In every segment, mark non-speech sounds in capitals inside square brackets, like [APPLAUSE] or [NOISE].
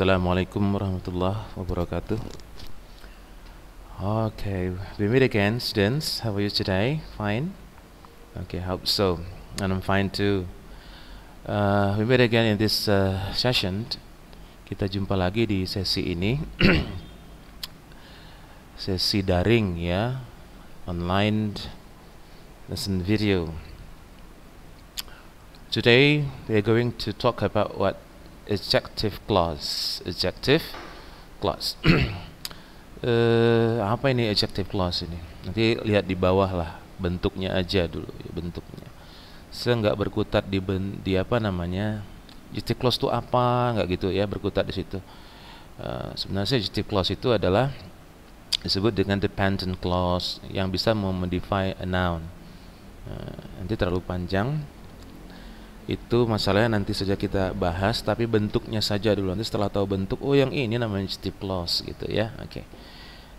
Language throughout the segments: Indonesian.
Assalamualaikum warahmatullahi wabarakatuh. Okay, we meet again, students. How are you today? Fine. Okay, hope so, and I'm fine too. Uh, we meet again in this uh, session. Kita jumpa lagi di sesi ini, [CLEARS THROAT] sesi daring ya, online lesson video. Today we are going to talk about what adjective clause adjective clause uh, [CLEARS THROAT] apa ini adjective clause ini nanti lihat di bawah lah bentuknya aja dulu ya, bentuknya saya nggak berkutat di ben, di apa namanya adjective clause itu apa nggak gitu ya berkutat di situ uh, sebenarnya adjective clause itu adalah disebut dengan dependent clause yang bisa memodify a noun uh, nanti terlalu panjang itu masalahnya nanti saja kita bahas tapi bentuknya saja dulu nanti setelah tahu bentuk oh yang ini namanya steep loss gitu ya oke okay.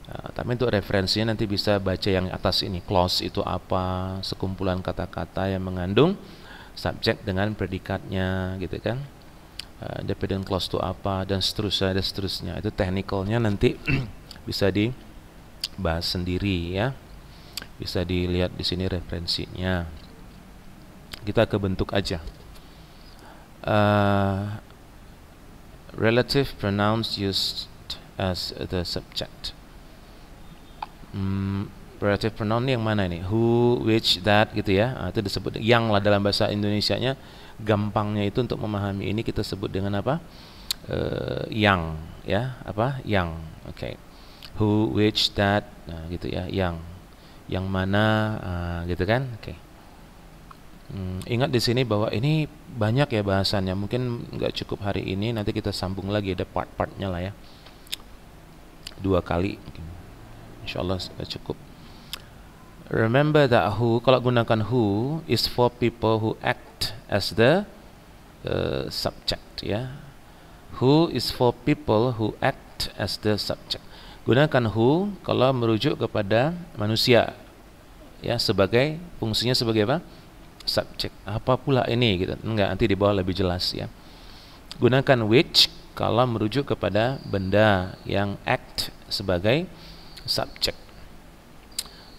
uh, eh, tapi untuk referensinya nanti bisa baca yang atas ini clause itu apa sekumpulan kata-kata yang mengandung subjek dengan predikatnya gitu kan uh, dependent clause itu apa dan seterusnya dan seterusnya itu teknikalnya nanti [CLEARS THROAT] bisa dibahas sendiri ya bisa dilihat di sini referensinya kita ke bentuk aja uh, relative pronouns used as the subject hmm, relative pronoun ini yang mana ini who which that gitu ya nah, itu disebut yang lah dalam bahasa Indonesia-nya gampangnya itu untuk memahami ini kita sebut dengan apa uh, yang ya apa yang oke okay. who which that nah, gitu ya yang yang mana uh, gitu kan oke okay. Hmm, ingat di sini bahwa ini banyak ya bahasannya. Mungkin nggak cukup hari ini. Nanti kita sambung lagi ada part-partnya lah ya. Dua kali. Insya Allah cukup. Remember that who kalau gunakan who is for people who act as the uh, subject ya. Who is for people who act as the subject. Gunakan who kalau merujuk kepada manusia ya sebagai fungsinya sebagai apa? subject. Apa pula ini gitu. Enggak, nanti di bawah lebih jelas ya. Gunakan which kalau merujuk kepada benda yang act sebagai subject.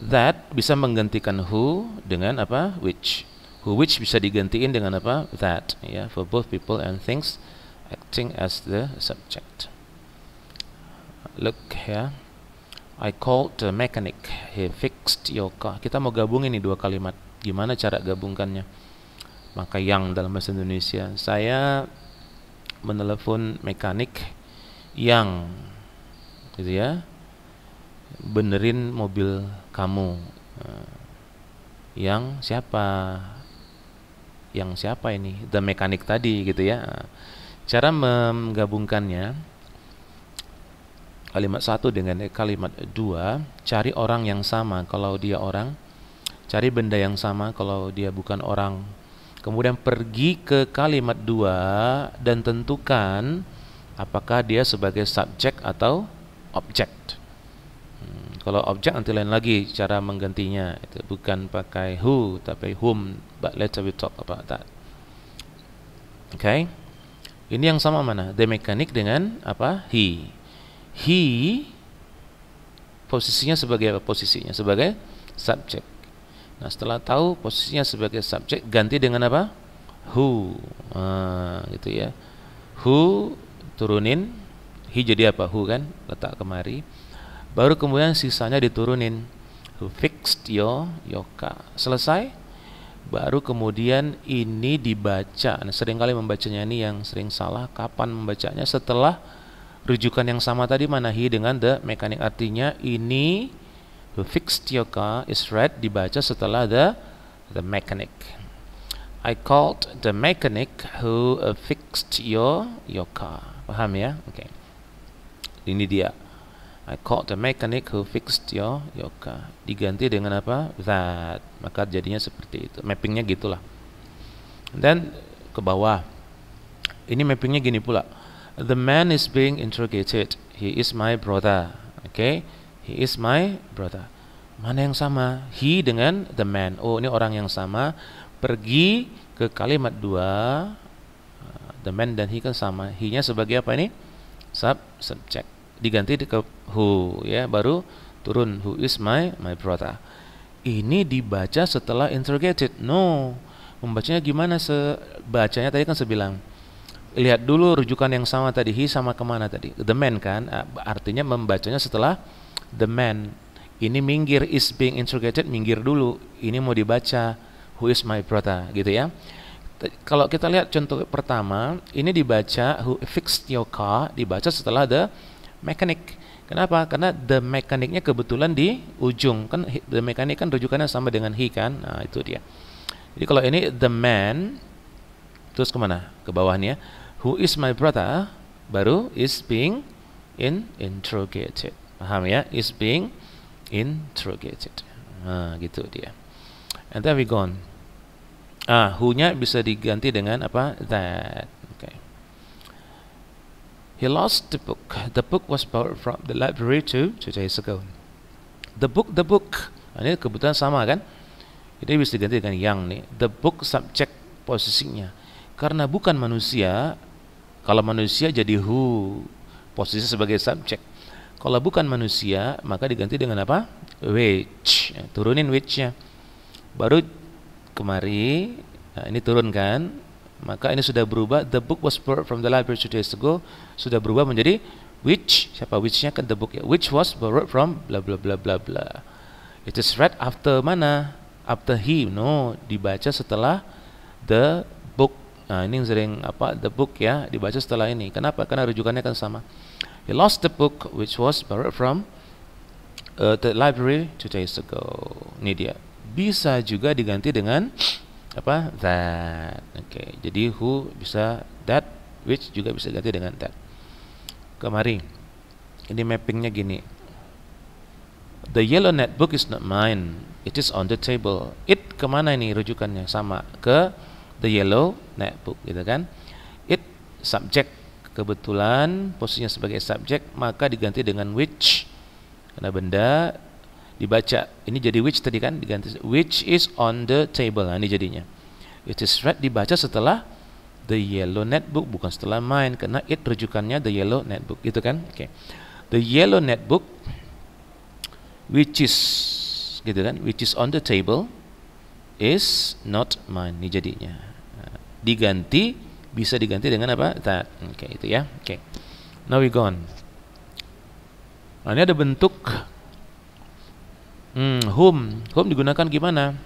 That bisa menggantikan who dengan apa? which. Who which bisa digantiin dengan apa? that ya for both people and things acting as the subject. Look here. Ya. I called the mechanic. He fixed your car. Kita mau gabung ini dua kalimat. Gimana cara gabungkannya? Maka yang dalam bahasa Indonesia. Saya menelepon mekanik yang gitu ya benerin mobil kamu yang siapa yang siapa ini the mekanik tadi gitu ya cara menggabungkannya kalimat satu dengan kalimat dua cari orang yang sama kalau dia orang cari benda yang sama kalau dia bukan orang kemudian pergi ke kalimat dua dan tentukan apakah dia sebagai subjek atau objek hmm, kalau objek nanti lain lagi cara menggantinya itu bukan pakai who tapi whom but later we talk about that oke okay? ini yang sama mana the mechanic dengan apa he he posisinya sebagai apa posisinya sebagai subjek nah setelah tahu posisinya sebagai subjek ganti dengan apa who nah, gitu ya who turunin he jadi apa who kan letak kemari baru kemudian sisanya diturunin who fixed yo? yoka selesai baru kemudian ini dibaca nah, seringkali membacanya ini yang sering salah kapan membacanya setelah rujukan yang sama tadi mana manahi dengan the mekanik artinya ini the fixed car is red dibaca setelah the the mechanic I called the mechanic who fixed your your car paham ya oke okay. ini dia I called the mechanic who fixed your your car diganti dengan apa that maka jadinya seperti itu mappingnya gitulah dan ke bawah ini mappingnya gini pula the man is being interrogated he is my brother okay he is my brother mana yang sama he dengan the man oh ini orang yang sama pergi ke kalimat dua the man dan he kan sama he nya sebagai apa ini sub subject diganti ke who ya baru turun who is my my brother ini dibaca setelah interrogated no membacanya gimana sebacanya tadi kan sebilang. bilang lihat dulu rujukan yang sama tadi he sama kemana tadi the man kan ah, artinya membacanya setelah the man ini minggir is being interrogated minggir dulu ini mau dibaca who is my brother gitu ya kalau kita lihat contoh pertama ini dibaca who fixed your car dibaca setelah the mechanic kenapa karena the mechanicnya kebetulan di ujung kan the mechanic kan rujukannya sama dengan he kan nah itu dia jadi kalau ini the man terus kemana ke bawahnya who is my brother baru is being in interrogated. Paham ya? Is being interrogated. Nah, gitu dia. And then we gone. Ah, who-nya bisa diganti dengan apa? That. Okay. He lost the book. The book was borrowed from the library two two days ago. The book, the book. Ah, ini kebetulan sama kan? Ini bisa diganti dengan yang nih. The book subject posisinya. Karena bukan manusia, kalau manusia jadi who, posisi sebagai subjek. Kalau bukan manusia, maka diganti dengan apa? Which. Turunin which-nya. Baru kemari, nah ini turunkan, maka ini sudah berubah the book was borrowed from the library two days ago sudah berubah menjadi which siapa whichnya kan the book ya which was borrowed from bla bla bla bla bla it is read after mana after him no dibaca setelah the Nah, ini sering apa the book ya dibaca setelah ini. Kenapa? Karena rujukannya kan sama. He lost the book which was borrowed from uh, the library two days ago. Ini dia. Bisa juga diganti dengan apa that. Oke. Okay. Jadi who bisa that which juga bisa diganti dengan that. kemarin Ini mappingnya gini. The yellow netbook is not mine. It is on the table. It kemana ini rujukannya? Sama ke the yellow netbook nah, gitu kan it subject kebetulan posisinya sebagai subject maka diganti dengan which karena benda dibaca ini jadi which tadi kan diganti which is on the table nah, ini jadinya it is red dibaca setelah the yellow netbook bukan setelah mine karena it rujukannya the yellow netbook gitu kan oke okay. the yellow netbook which is gitu kan which is on the table is not mine ini jadinya diganti bisa diganti dengan apa? That. Oke, okay, itu ya. Oke. Okay. Now we gone. Nah, ini ada bentuk hmm, whom. Whom digunakan gimana?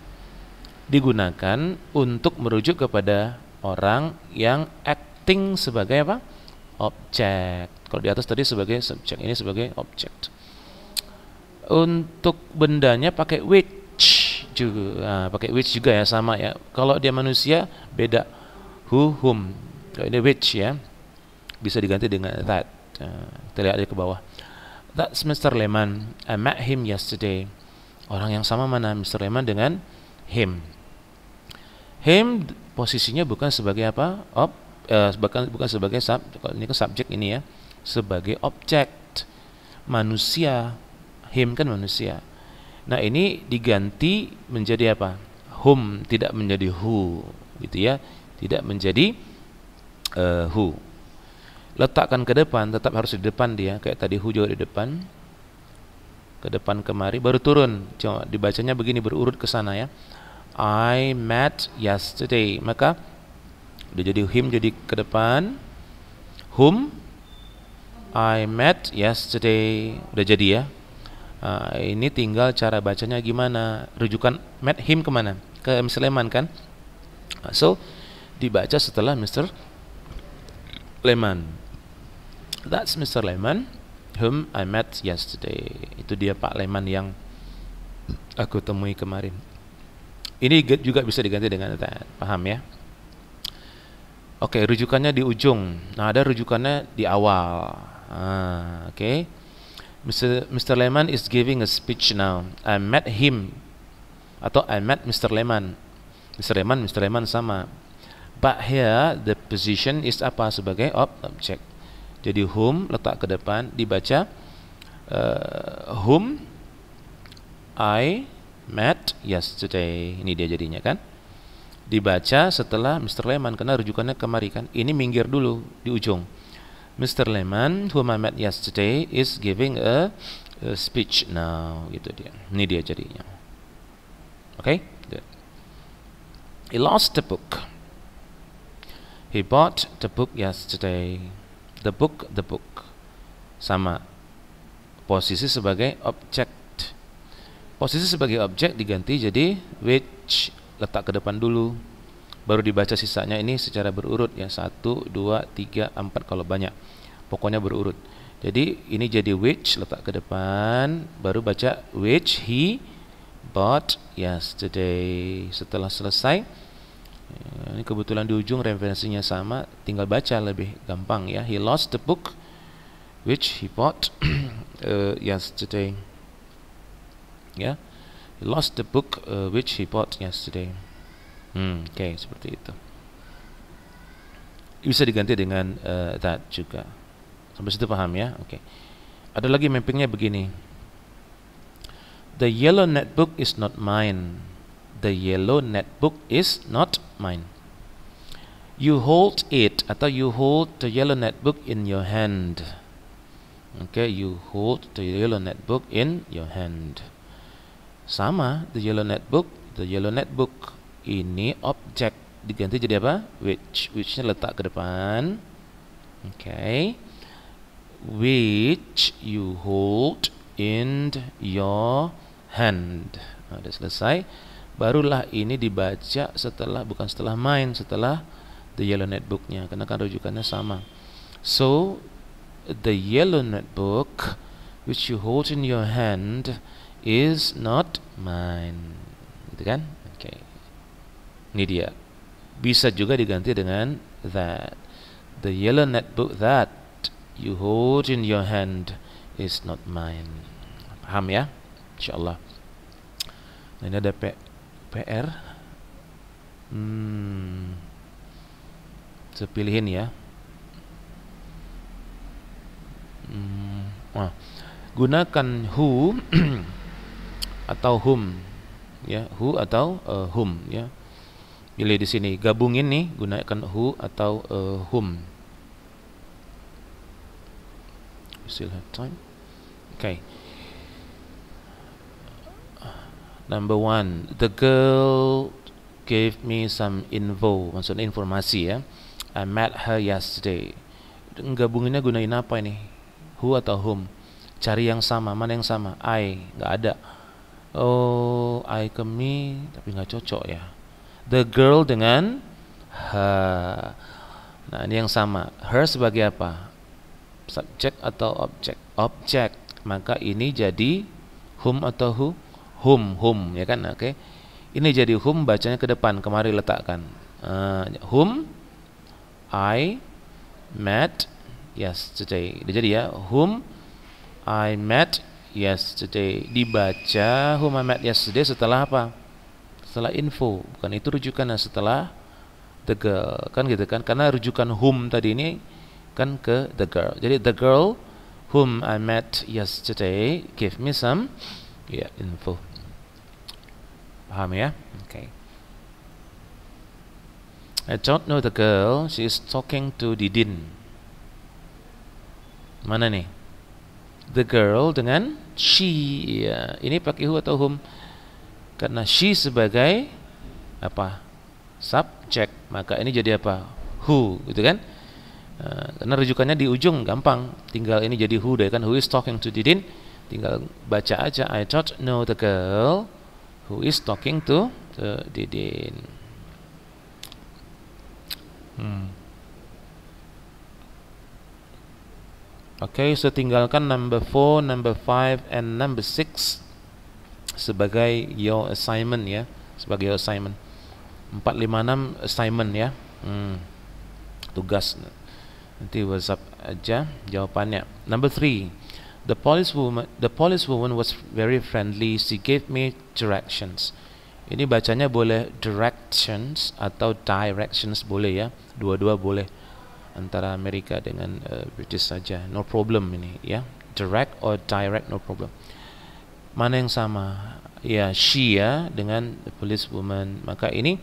Digunakan untuk merujuk kepada orang yang acting sebagai apa? Objek. Kalau di atas tadi sebagai subjek, ini sebagai objek. Untuk bendanya pakai which juga, nah, pakai which juga ya sama ya. Kalau dia manusia beda who whom ya, ini which ya bisa diganti dengan that ya, kita lihat aja ke bawah that's Mr. Lehman I met him yesterday orang yang sama mana Mr. Lehman dengan him him posisinya bukan sebagai apa ob uh, bukan bukan sebagai sub ini kan subjek ini ya sebagai objek manusia him kan manusia nah ini diganti menjadi apa Whom tidak menjadi who gitu ya tidak menjadi uh, hu letakkan ke depan tetap harus di depan dia kayak tadi hu juga di depan ke depan kemari baru turun coba dibacanya begini berurut ke sana ya I met yesterday maka udah jadi him jadi ke depan whom I met yesterday udah jadi ya uh, ini tinggal cara bacanya gimana rujukan met him kemana ke Sleman kan ah, so dibaca setelah Mr. Lehman. That's Mr. Lehman whom I met yesterday. Itu dia Pak Lehman yang aku temui kemarin. Ini juga bisa diganti dengan that. Paham ya? Oke, okay, rujukannya di ujung. Nah, ada rujukannya di awal. Ah, Oke. Okay. Mr. Mr. Lehman is giving a speech now. I met him atau I met Mr. Lehman. Mr. Lehman, Mr. Lehman sama. But here the position is apa sebagai object. Jadi whom letak ke depan dibaca uh, eh, whom I met yesterday. Ini dia jadinya kan. Dibaca setelah Mr. Lehman karena rujukannya kemari kan. Ini minggir dulu di ujung. Mr. Lehman whom I met yesterday is giving a, a speech now gitu dia. Ini dia jadinya. Oke? Okay? He lost the book. He bought the book yesterday. The book, the book. Sama. Posisi sebagai objek. Posisi sebagai objek diganti jadi which letak ke depan dulu. Baru dibaca sisanya ini secara berurut ya. Satu, dua, tiga, empat kalau banyak. Pokoknya berurut. Jadi ini jadi which letak ke depan, baru baca which he bought yesterday. Setelah selesai, Eh, ini kebetulan di ujung referensinya sama, tinggal baca lebih gampang ya. He lost the book which he bought uh, [CLEARS THROAT] yesterday. Ya, yeah. he lost the book uh, which he bought yesterday. Hmm, oke okay, seperti itu. Bisa diganti dengan uh, that juga. Sampai situ paham ya? Oke. Okay. Ada lagi mappingnya begini. The yellow netbook is not mine. The yellow netbook is not mine. You hold it I thought you hold the yellow netbook in your hand. Okay, you hold the yellow netbook in your hand. Sama, the yellow netbook, the yellow netbook ini objek diganti jadi apa? Which, whichnya letak ke depan. Okay, which you hold in your hand. Nah, sudah selesai. barulah ini dibaca setelah bukan setelah main setelah the yellow netbooknya karena kan rujukannya sama so the yellow netbook which you hold in your hand is not mine gitu kan oke okay. ini dia bisa juga diganti dengan that the yellow netbook that you hold in your hand is not mine paham ya insyaallah nah, ini ada P PR hmm sepilihin ya hmm, nah, gunakan who [CLEARS THROAT] atau whom ya who atau uh, whom ya pilih di sini gabungin nih gunakan who atau uh, whom We still have time okay Number one, the girl gave me some info, maksudnya informasi ya. I met her yesterday. Gabunginnya gunain apa ini? Who atau whom? Cari yang sama, mana yang sama? I, nggak ada. Oh, I ke me, tapi nggak cocok ya. The girl dengan her. Nah, ini yang sama. Her sebagai apa? Subject atau object? Object. Maka ini jadi whom atau who? hum hum ya kan oke okay. ini jadi hum bacanya ke depan kemari letakkan uh, hum I met Yes yesterday jadi ya hum I met Yes yesterday dibaca hum I met Yes yesterday setelah apa setelah info bukan itu rujukan rujukannya setelah the girl kan gitu kan karena rujukan whom tadi ini kan ke the girl jadi the girl whom I met yesterday give me some ya info paham ya oke okay. I don't know the girl she is talking to Didin mana nih the girl dengan she ya ini pakai who atau whom karena she sebagai apa subject maka ini jadi apa who gitu kan eh, karena rujukannya di ujung gampang tinggal ini jadi who deh kan who is talking to Didin tinggal baca aja I don't know the girl who is talking to the Didin hmm. Oke, okay, so tinggalkan number 4, number 5, and number 6 sebagai your assignment ya, sebagai your assignment. 4 5 6 assignment ya. Hmm. Tugas. Nanti WhatsApp aja jawabannya. Number 3. The policewoman, the policewoman was very friendly. She gave me directions. Ini bacanya boleh directions atau directions boleh ya. Dua-dua boleh antara Amerika dengan uh, British saja. No problem ini ya. Direct or direct no problem. Mana yang sama? Ya, she ya dengan the policewoman. Maka ini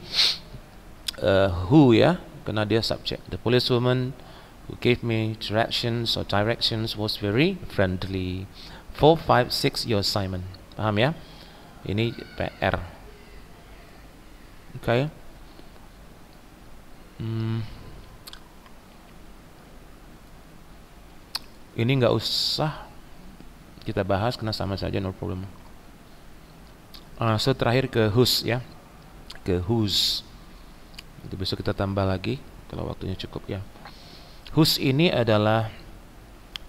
uh, who ya karena dia subject. The policewoman who gave me directions or directions was very friendly. Four, five, six your assignment. Paham ya? Ini PR. Oke. Okay. Hmm. Ini nggak usah kita bahas karena sama saja no problem. Uh, so terakhir ke who's ya. Ke who's. Itu besok kita tambah lagi kalau waktunya cukup ya. Whose ini adalah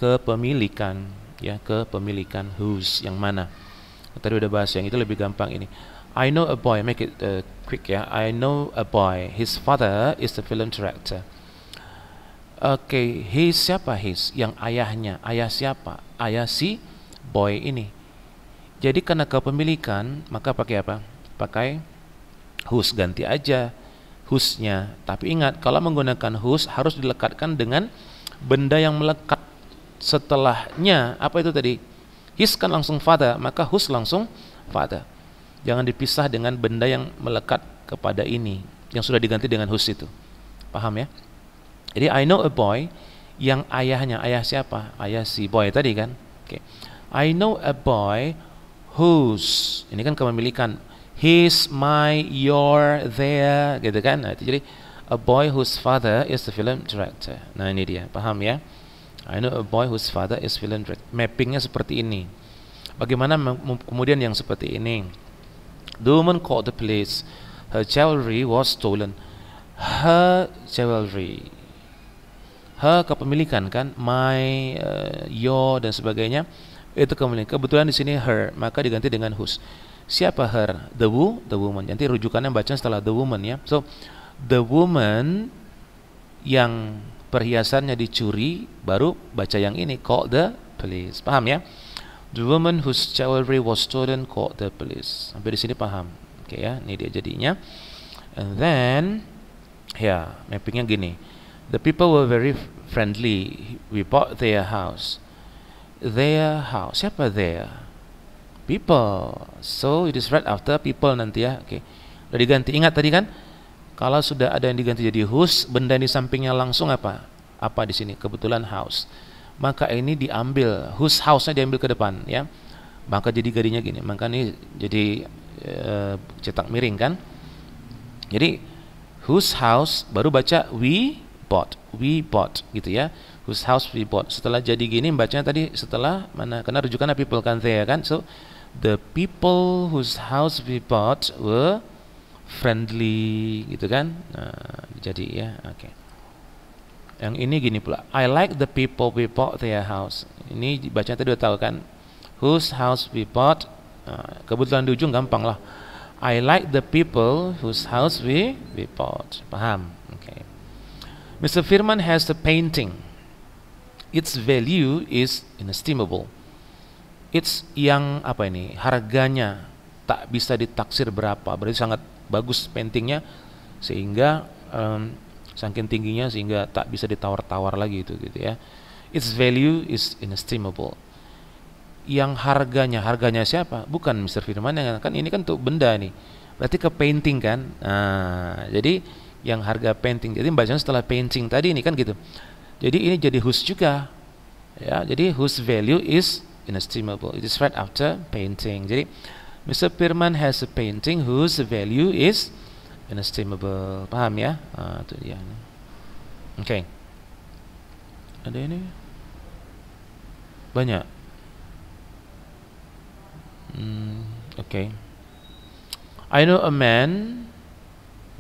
kepemilikan ya kepemilikan whose yang mana tadi udah bahas yang itu lebih gampang ini I know a boy make it uh, quick ya I know a boy his father is the film director oke okay, his siapa his yang ayahnya ayah siapa ayah si boy ini jadi karena kepemilikan maka pakai apa pakai whose ganti aja husnya. Tapi ingat, kalau menggunakan hus harus dilekatkan dengan benda yang melekat. Setelahnya, apa itu tadi? His kan langsung fada maka hus langsung fada Jangan dipisah dengan benda yang melekat kepada ini, yang sudah diganti dengan hus itu. Paham ya? Jadi I know a boy yang ayahnya, ayah siapa? Ayah si boy tadi kan? Oke. Okay. I know a boy whose, ini kan kepemilikan, his, my, your, their, gitu kan. Nah, jadi a boy whose father is the film director. Nah, ini dia. Paham ya? I know a boy whose father is film director. Mappingnya seperti ini. Bagaimana kemudian yang seperti ini? The woman called the police. Her jewelry was stolen. Her jewelry. Her kepemilikan kan, my, uh, your dan sebagainya itu kepemilikan. Kebetulan di sini her, maka diganti dengan whose siapa her the wo the woman nanti rujukannya bacaan setelah the woman ya so the woman yang perhiasannya dicuri baru baca yang ini call the police paham ya the woman whose jewelry was stolen called the police sampai di sini paham oke okay, ya ini dia jadinya and then ya yeah, mappingnya gini the people were very friendly we bought their house their house siapa there people. So it is right after people nanti ya. Oke. Okay. Udah diganti. Ingat tadi kan? Kalau sudah ada yang diganti jadi whose, benda di sampingnya langsung apa? Apa di sini? Kebetulan house. Maka ini diambil whose house-nya diambil ke depan ya. Maka jadi gadinya gini. Maka ini jadi uh, cetak miring kan? Jadi whose house baru baca we bought. We bought gitu ya whose house we bought. Setelah jadi gini bacanya tadi setelah mana karena rujukan people kan saya kan. So the people whose house we bought were friendly gitu kan nah, jadi ya oke okay. yang ini gini pula I like the people we bought their house ini bacanya tadi udah tahu kan whose house we bought nah, kebetulan di ujung gampang lah I like the people whose house we we bought paham oke okay. Mr. Firman has a painting its value is inestimable it's yang apa ini harganya tak bisa ditaksir berapa berarti sangat bagus paintingnya sehingga um, saking tingginya sehingga tak bisa ditawar-tawar lagi itu gitu ya its value is inestimable yang harganya harganya siapa bukan Mr. Firman yang kan ini kan tuh benda nih berarti ke painting kan nah, jadi yang harga painting jadi bacaan setelah painting tadi ini kan gitu jadi ini jadi whose juga ya jadi whose value is inestimable. It is right after painting. Jadi, Mr. Pirman has a painting whose value is inestimable. Paham ya? Ah, itu dia. Oke. Okay. Ada ini? Banyak. Hmm, Okay. I know a man.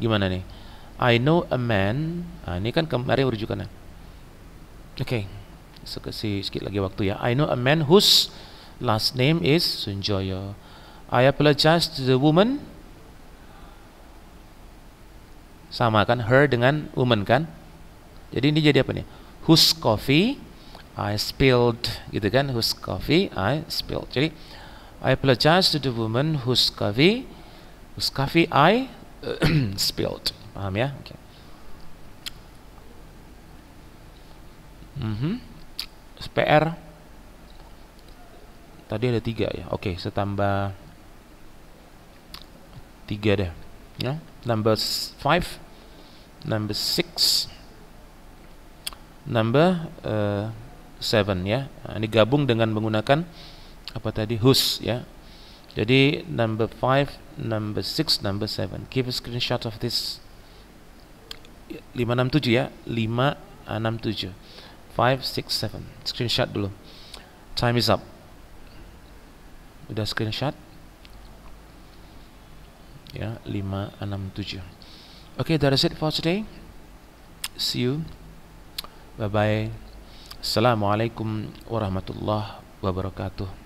Gimana nih? I know a man. Ah, ini kan kemarin rujukannya. Oke. Eh. Okay kasih sikit lagi waktu ya. I know a man whose last name is Sunjoyo. I apologize to the woman. Sama kan her dengan woman kan? Jadi ini jadi apa nih? Whose coffee I spilled gitu kan? Whose coffee I spilled. Jadi I apologize to the woman whose coffee whose coffee I [CLEARS THROAT] spilled. Paham ya? Okay. mm PR tadi ada tiga ya oke okay, setambah tiga deh ya number five number six number uh, eh, seven ya nah, ini gabung dengan menggunakan apa tadi hus ya jadi number five number six number seven give a screenshot of this 567 ya 567 5, 6, 7 Screenshot dulu Time is up Udah screenshot Ya, 5, 6, 7 Oke, okay, that is it for today See you Bye-bye Assalamualaikum warahmatullahi wabarakatuh